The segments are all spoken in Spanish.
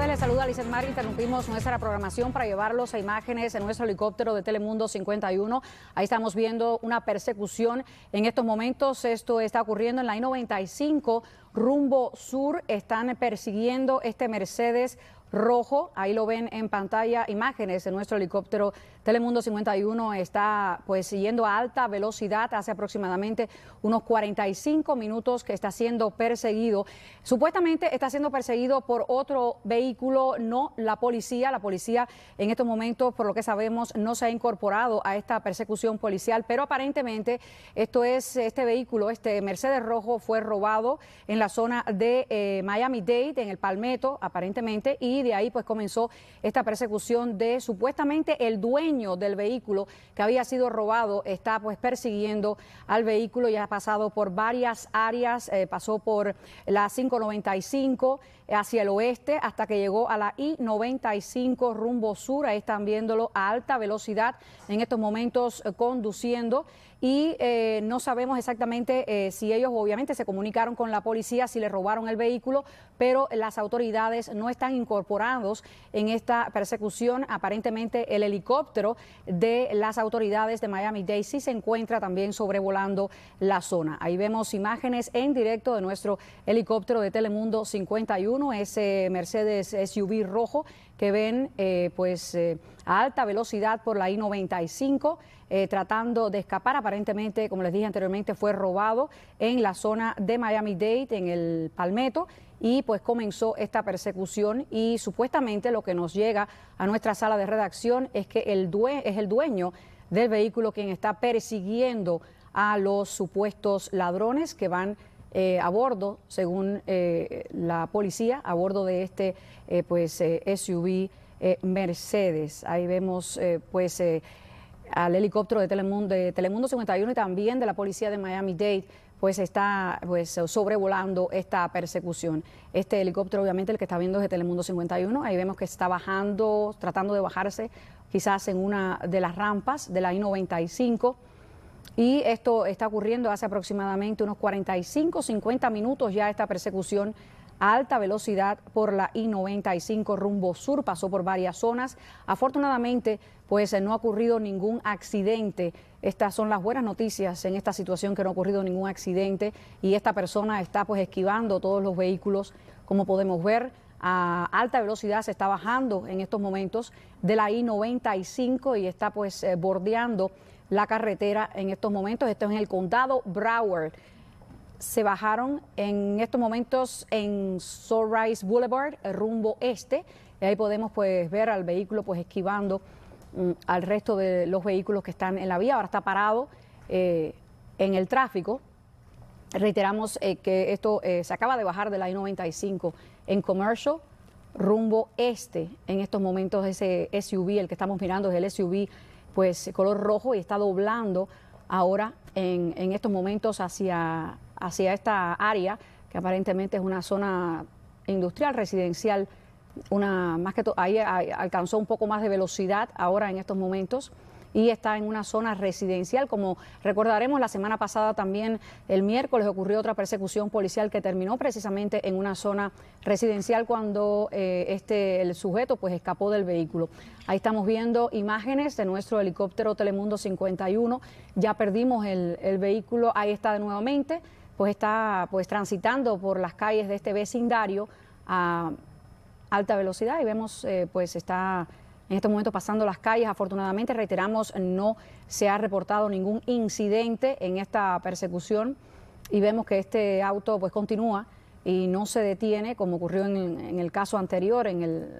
tardes, les saluda Lizeth Mar. Interrumpimos nuestra programación para llevarlos a imágenes en nuestro helicóptero de Telemundo 51. Ahí estamos viendo una persecución en estos momentos. Esto está ocurriendo en la I-95 rumbo sur. Están persiguiendo este Mercedes rojo. Ahí lo ven en pantalla imágenes de nuestro helicóptero Telemundo 51. Está pues siguiendo a alta velocidad hace aproximadamente unos 45 minutos que está siendo perseguido. Supuestamente está siendo perseguido por otro vehículo, no la policía. La policía en estos momentos, por lo que sabemos, no se ha incorporado a esta persecución policial, pero aparentemente esto es este vehículo, este Mercedes Rojo fue robado en la zona de eh, Miami-Dade, en el Palmetto, aparentemente, y y de ahí pues comenzó esta persecución de supuestamente el dueño del vehículo que había sido robado, está pues persiguiendo al vehículo, y ha pasado por varias áreas, eh, pasó por la 595 hacia el oeste hasta que llegó a la I-95 rumbo sur, ahí están viéndolo a alta velocidad en estos momentos eh, conduciendo y eh, no sabemos exactamente eh, si ellos obviamente se comunicaron con la policía, si le robaron el vehículo, pero las autoridades no están incorporados en esta persecución. Aparentemente el helicóptero de las autoridades de Miami Dade sí se encuentra también sobrevolando la zona. Ahí vemos imágenes en directo de nuestro helicóptero de Telemundo 51, ese Mercedes SUV rojo que ven eh, pues a alta velocidad por la I-95, eh, tratando de escapar. Aparentemente, como les dije anteriormente, fue robado en la zona de Miami-Dade, en el Palmetto y pues comenzó esta persecución y supuestamente lo que nos llega a nuestra sala de redacción es que el es el dueño del vehículo quien está persiguiendo a los supuestos ladrones que van eh, a bordo, según eh, la policía, a bordo de este pues SUV eh, Mercedes. Ahí vemos eh, pues eh, al helicóptero de Telemundo, de Telemundo 51 y también de la policía de Miami-Dade pues está pues, sobrevolando esta persecución. Este helicóptero, obviamente, el que está viendo es de Telemundo 51, ahí vemos que está bajando, tratando de bajarse quizás en una de las rampas de la I-95. Y esto está ocurriendo hace aproximadamente unos 45, 50 minutos ya esta persecución a alta velocidad por la I-95 rumbo sur, pasó por varias zonas. Afortunadamente, pues no ha ocurrido ningún accidente. Estas son las buenas noticias en esta situación que no ha ocurrido ningún accidente y esta persona está pues esquivando todos los vehículos, como podemos ver a alta velocidad, se está bajando en estos momentos de la I-95 y está pues eh, bordeando la carretera en estos momentos. Esto es en el condado Broward se bajaron en estos momentos en Sunrise Boulevard, rumbo este. Y ahí podemos pues ver al vehículo pues esquivando mm, al resto de los vehículos que están en la vía. Ahora está parado eh, en el tráfico. Reiteramos eh, que esto eh, se acaba de bajar de la I-95 en Commercial, rumbo este. En estos momentos ese SUV, el que estamos mirando es el SUV pues color rojo y está doblando ahora en, en estos momentos hacia hacia esta área, que aparentemente es una zona industrial, residencial, una más que ahí alcanzó un poco más de velocidad ahora en estos momentos y está en una zona residencial. Como recordaremos, la semana pasada también, el miércoles, ocurrió otra persecución policial que terminó precisamente en una zona residencial cuando eh, este, el sujeto pues, escapó del vehículo. Ahí estamos viendo imágenes de nuestro helicóptero Telemundo 51. Ya perdimos el, el vehículo, ahí está nuevamente pues está pues transitando por las calles de este vecindario a alta velocidad y vemos eh, pues está en este momento pasando las calles. Afortunadamente, reiteramos, no se ha reportado ningún incidente en esta persecución y vemos que este auto pues continúa y no se detiene como ocurrió en, el caso anterior, en, el,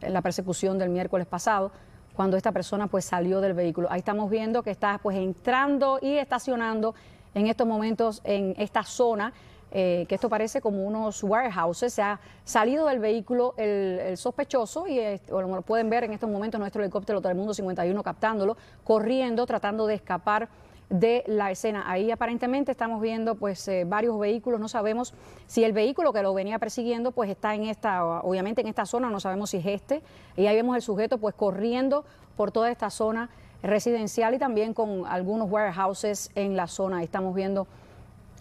en la persecución del miércoles pasado, cuando esta persona pues salió del vehículo. Ahí estamos viendo que está pues entrando y estacionando en estos momentos en esta zona. Eh, que esto parece como unos warehouses, se ha salido del vehículo el, sospechoso y como eh, lo pueden ver en estos momentos nuestro helicóptero del mundo 51 captándolo, corriendo, tratando de escapar de la escena. Ahí aparentemente estamos viendo pues eh, varios vehículos, no sabemos si el vehículo que lo venía persiguiendo pues está en esta, obviamente en esta zona, no sabemos si es este, y ahí vemos el sujeto pues corriendo por toda esta zona residencial y también con algunos warehouses en la zona. estamos viendo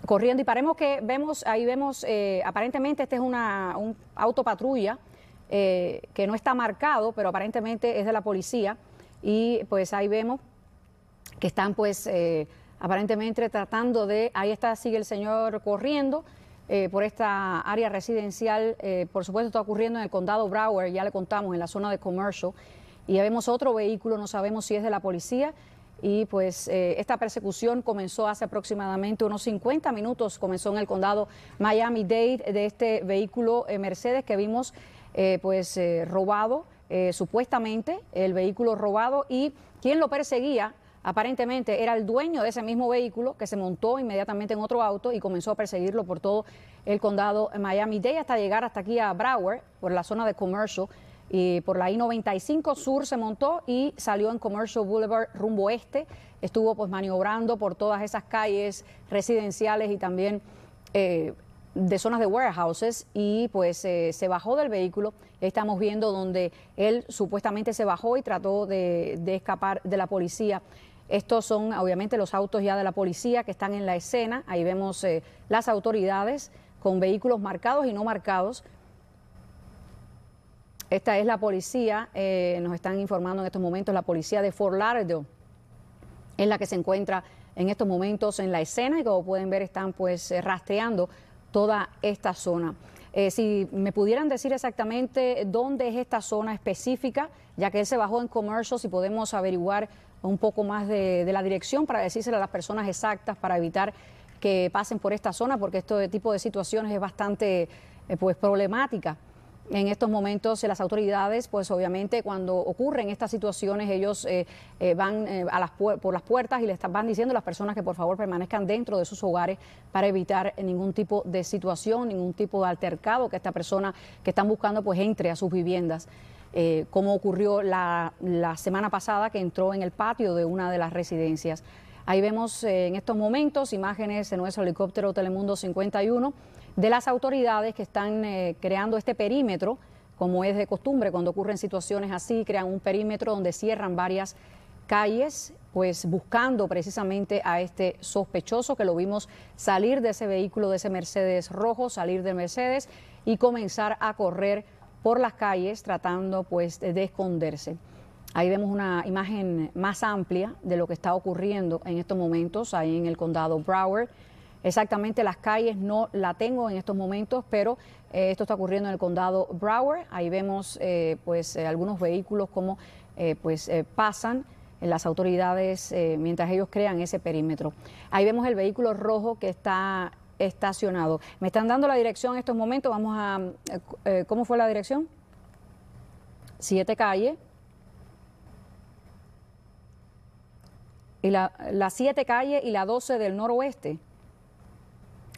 corriendo y paremos que vemos, ahí vemos, eh, aparentemente este es una un autopatrulla eh, que no está marcado, pero aparentemente es de la policía y pues ahí vemos que están pues eh, aparentemente tratando de, ahí está, sigue el señor corriendo. por esta área residencial. por supuesto, está ocurriendo en el condado Broward, ya le contamos, en la zona de Commercial. Y ya vemos otro vehículo, no sabemos si es de la policía. Y pues eh, esta persecución comenzó hace aproximadamente unos 50 minutos, comenzó en el condado Miami-Dade de este vehículo eh, Mercedes que vimos eh, pues robado, supuestamente el vehículo robado y quien lo perseguía aparentemente era el dueño de ese mismo vehículo que se montó inmediatamente en otro auto y comenzó a perseguirlo por todo el condado Miami-Dade hasta llegar hasta aquí a Broward, por la zona de Commercial, y por la I-95 Sur se montó y salió en Commercial Boulevard rumbo este. Estuvo pues maniobrando por todas esas calles residenciales y también eh, de zonas de warehouses y pues eh, se bajó del vehículo. Estamos viendo donde él supuestamente se bajó y trató de, escapar de la policía. Estos son obviamente los autos ya de la policía que están en la escena. Ahí vemos eh, las autoridades con vehículos marcados y no marcados esta es la policía, eh, nos están informando en estos momentos, la policía de Fort Lauderdale es la que se encuentra en estos momentos en la escena y como pueden ver están pues eh, rastreando toda esta zona. Eh, si me pudieran decir exactamente dónde es esta zona específica, ya que él se bajó en comercio, si podemos averiguar un poco más de, la dirección para decírsela a las personas exactas para evitar que pasen por esta zona, porque este tipo de situaciones es bastante pues problemática. En estos momentos eh, las autoridades, pues obviamente cuando ocurren estas situaciones, ellos eh, eh, van a las por las puertas y le van diciendo a las personas que por favor permanezcan dentro de sus hogares para evitar ningún tipo de situación, ningún tipo de altercado que esta persona que están buscando pues entre a sus viviendas. como ocurrió la semana pasada que entró en el patio de una de las residencias. Ahí vemos eh, en estos momentos imágenes en nuestro helicóptero Telemundo 51 de las autoridades que están eh, creando este perímetro, como es de costumbre cuando ocurren situaciones así, crean un perímetro donde cierran varias calles, pues buscando precisamente a este sospechoso que lo vimos salir de ese vehículo, de ese Mercedes rojo, salir del Mercedes y comenzar a correr por las calles tratando pues de esconderse. Ahí vemos una imagen más amplia de lo que está ocurriendo en estos momentos ahí en el condado Broward. Exactamente las calles no la tengo en estos momentos, pero eh, esto está ocurriendo en el condado Broward. Ahí vemos eh, pues eh, algunos vehículos como pues pasan las autoridades mientras ellos crean ese perímetro. Ahí vemos el vehículo rojo que está estacionado. Me están dando la dirección en estos momentos. Vamos a cómo fue la dirección. Siete calles. y la, la 7 calle y la 12 del noroeste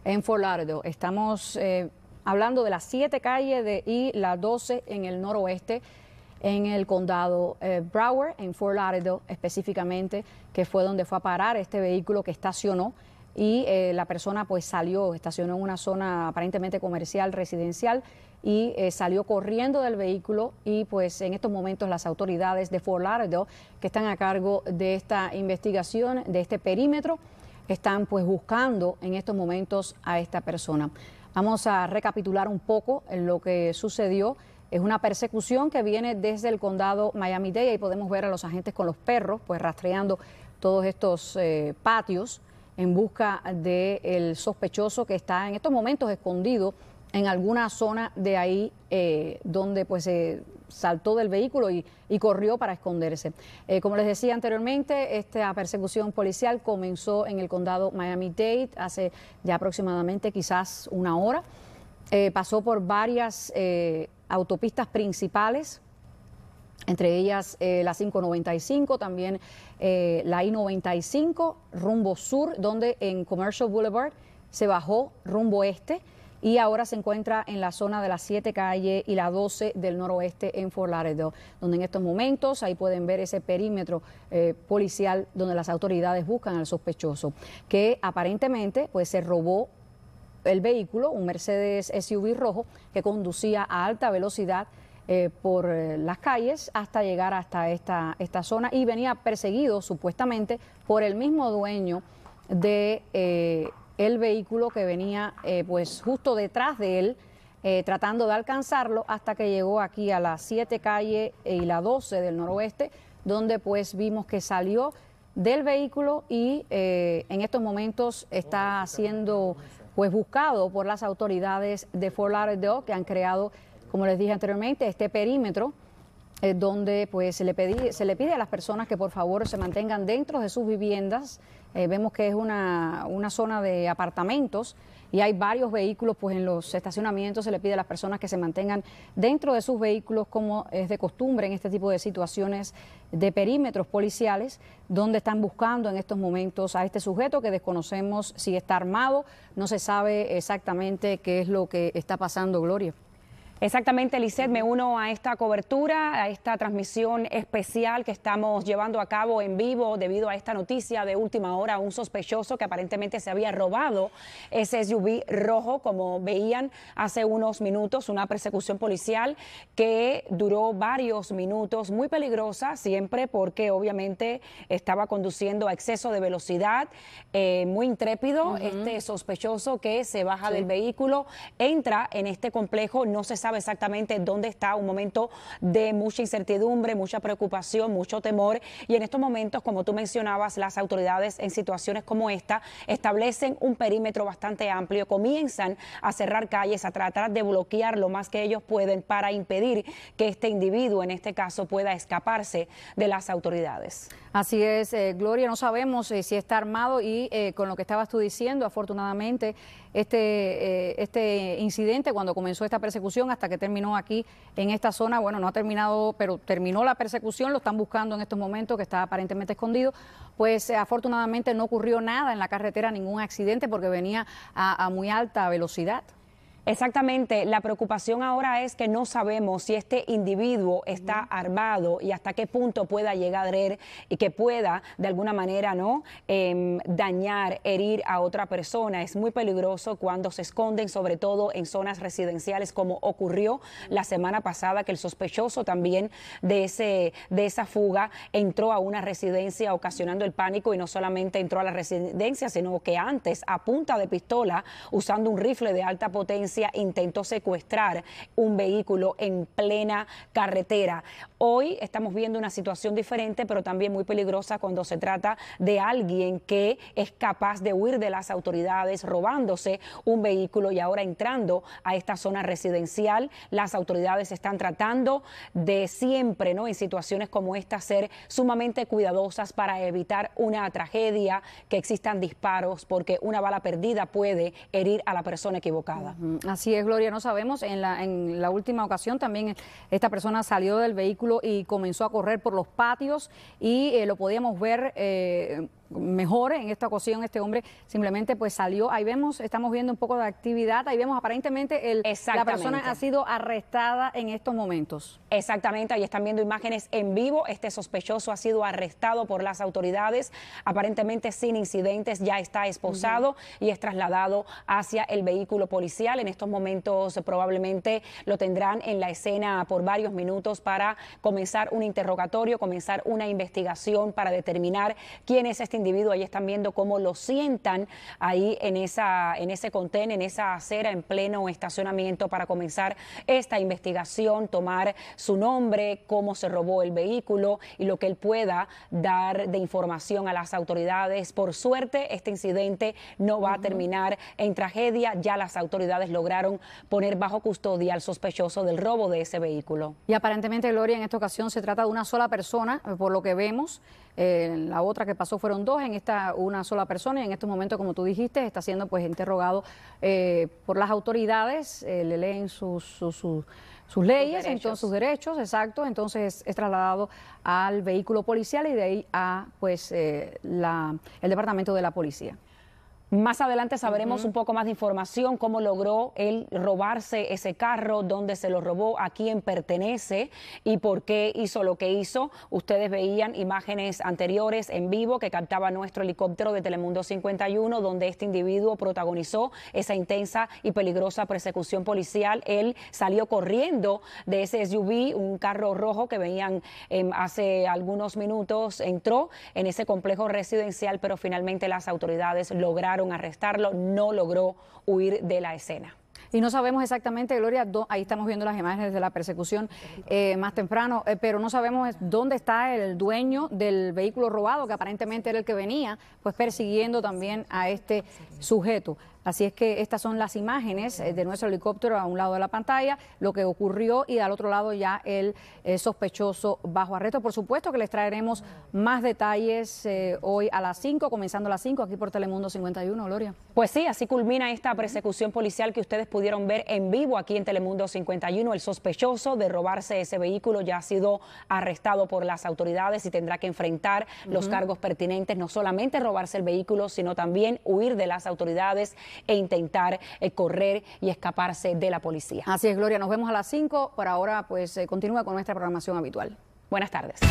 en Forlardo. Estamos eh, hablando de las 7 calle de, y la 12 en el noroeste en el condado eh, Broward, en Fort Lauderdale específicamente, que fue donde fue a parar este vehículo que estacionó y eh, la persona pues salió, estacionó en una zona aparentemente comercial, residencial y eh, salió corriendo del vehículo y pues en estos momentos las autoridades de Fort Lauderdale que están a cargo de esta investigación, de este perímetro, están pues buscando en estos momentos a esta persona. Vamos a recapitular un poco lo que sucedió. Es una persecución que viene desde el condado Miami-Dade y podemos ver a los agentes con los perros pues rastreando todos estos eh, patios en busca del sospechoso que está en estos momentos escondido en alguna zona de ahí eh, donde pues se saltó del vehículo y, corrió para esconderse. Eh, como les decía anteriormente, esta persecución policial comenzó en el condado Miami-Dade hace ya aproximadamente quizás una hora. Eh, pasó por varias autopistas principales entre ellas eh, la 595, también eh, la I-95, rumbo sur, donde en Commercial Boulevard se bajó rumbo este y ahora se encuentra en la zona de las 7 calle y la 12 del noroeste en Fort Lauderdale, donde en estos momentos ahí pueden ver ese perímetro eh, policial donde las autoridades buscan al sospechoso, que aparentemente pues se robó el vehículo, un Mercedes SUV rojo que conducía a alta velocidad eh, por eh, las calles hasta llegar hasta esta, esta zona y venía perseguido supuestamente por el mismo dueño de eh, el vehículo que venía pues justo detrás de él tratando de alcanzarlo hasta que llegó aquí a las 7 calle y la 12 del noroeste donde pues vimos que salió del vehículo y en estos momentos está siendo pues buscado por las autoridades de Fort Lauderdale que han creado como les dije anteriormente, este perímetro es donde pues se le, pide a las personas que por favor se mantengan dentro de sus viviendas. Eh, vemos que es una, zona de apartamentos y hay varios vehículos pues en los estacionamientos se le pide a las personas que se mantengan dentro de sus vehículos como es de costumbre en este tipo de situaciones de perímetros policiales donde están buscando en estos momentos a este sujeto que desconocemos si está armado, no se sabe exactamente qué es lo que está pasando, Gloria. Exactamente, Lisset, me uno a esta cobertura, a esta transmisión especial que estamos llevando a cabo en vivo debido a esta noticia de última hora, un sospechoso que aparentemente se había robado ese SUV rojo, como veían hace unos minutos, una persecución policial que duró varios minutos, muy peligrosa siempre porque obviamente estaba conduciendo a exceso de velocidad, eh, muy intrépido, este sospechoso que se baja del vehículo, entra en este complejo, no se sabe sabe exactamente dónde está, un momento de mucha incertidumbre, mucha preocupación, mucho temor. Y en estos momentos, como tú mencionabas, las autoridades en situaciones como esta establecen un perímetro bastante amplio, comienzan a cerrar calles, a tratar de bloquear lo más que ellos pueden para impedir que este individuo, en este caso, pueda escaparse de las autoridades. Así es, eh, Gloria, no sabemos eh, si está armado y eh, con lo que estabas tú diciendo, afortunadamente, este, este incidente, cuando comenzó esta persecución hasta que terminó aquí en esta zona, bueno, no ha terminado, pero terminó la persecución, lo están buscando en estos momentos, que está aparentemente escondido, pues afortunadamente no ocurrió nada en la carretera, ningún accidente, porque venía a, a muy alta velocidad. Exactamente, la preocupación ahora es que no sabemos si este individuo está armado y hasta qué punto pueda llegar a y que pueda de alguna manera no em, dañar, herir a otra persona. Es muy peligroso cuando se esconden, sobre todo en zonas residenciales, como ocurrió la semana pasada, que el sospechoso también de, ese, de esa fuga entró a una residencia ocasionando el pánico y no solamente entró a la residencia, sino que antes, a punta de pistola, usando un rifle de alta potencia, intentó secuestrar un vehículo en plena carretera. Hoy estamos viendo una situación diferente, pero también muy peligrosa cuando se trata de alguien que es capaz de huir de las autoridades robándose un vehículo y ahora entrando a esta zona residencial. Las autoridades están tratando de siempre, ¿no? En situaciones como esta, ser sumamente cuidadosas para evitar una tragedia, que existan disparos, porque una bala perdida puede herir a la persona equivocada. Así es, Gloria, no sabemos. En la, en la última ocasión también esta persona salió del vehículo y comenzó a correr por los patios y eh, lo podíamos ver eh, Mejor en esta ocasión este hombre simplemente pues salió. Ahí vemos, estamos viendo un poco de actividad, ahí vemos aparentemente el, la persona ha sido arrestada en estos momentos. Exactamente, ahí están viendo imágenes en vivo, este sospechoso ha sido arrestado por las autoridades, aparentemente sin incidentes, ya está esposado y es trasladado hacia el vehículo policial. En estos momentos probablemente lo tendrán en la escena por varios minutos para comenzar un interrogatorio, comenzar una investigación para determinar quién es este individuo, ahí están viendo cómo lo sientan ahí en, esa, en ese contén, en esa acera, en pleno estacionamiento para comenzar esta investigación, tomar su nombre, cómo se robó el vehículo y lo que él pueda dar de información a las autoridades. Por suerte, este incidente no va a terminar en tragedia. Ya las autoridades lograron poner bajo custodia al sospechoso del robo de ese vehículo. Y aparentemente, Gloria, en esta ocasión se trata de una sola persona, eh, por lo que vemos. Eh, la otra que pasó fueron dos, en esta una sola persona y en estos momentos, como tú dijiste, está siendo pues interrogado eh, por las autoridades, eh, le leen sus, leyes, entonces sus derechos, exacto, entonces es trasladado al vehículo policial y de ahí a pues la, el departamento de la policía. Más adelante sabremos un poco más de información, cómo logró él robarse ese carro, dónde se lo robó, a quién pertenece y por qué hizo lo que hizo. Ustedes veían imágenes anteriores en vivo que captaba nuestro helicóptero de Telemundo 51, donde este individuo protagonizó esa intensa y peligrosa persecución policial. Él salió corriendo de ese SUV, un carro rojo que veían em, hace algunos minutos, entró en ese complejo residencial, pero finalmente las autoridades lograron arrestarlo, no logró huir de la escena. Y no sabemos exactamente, Gloria, ahí estamos viendo las imágenes de la persecución eh, más temprano, eh, pero no sabemos dónde está el dueño del vehículo robado, que aparentemente era el que venía, pues persiguiendo también a este sujeto. Así es que estas son las imágenes eh, de nuestro helicóptero a un lado de la pantalla, lo que ocurrió y al otro lado ya el eh, sospechoso bajo arresto. Por supuesto que les traeremos más detalles eh, hoy a las 5, comenzando a las 5 aquí por Telemundo 51, Gloria. Pues sí, así culmina esta persecución policial que ustedes pudieron ver en vivo aquí en Telemundo 51. El sospechoso de robarse ese vehículo ya ha sido arrestado por las autoridades y tendrá que enfrentar los cargos pertinentes, no solamente robarse el vehículo, sino también huir de las autoridades e intentar eh, correr y escaparse de la policía. Así es, Gloria. Nos vemos a las 5. Por ahora, pues eh, continúa con nuestra programación habitual. Buenas tardes.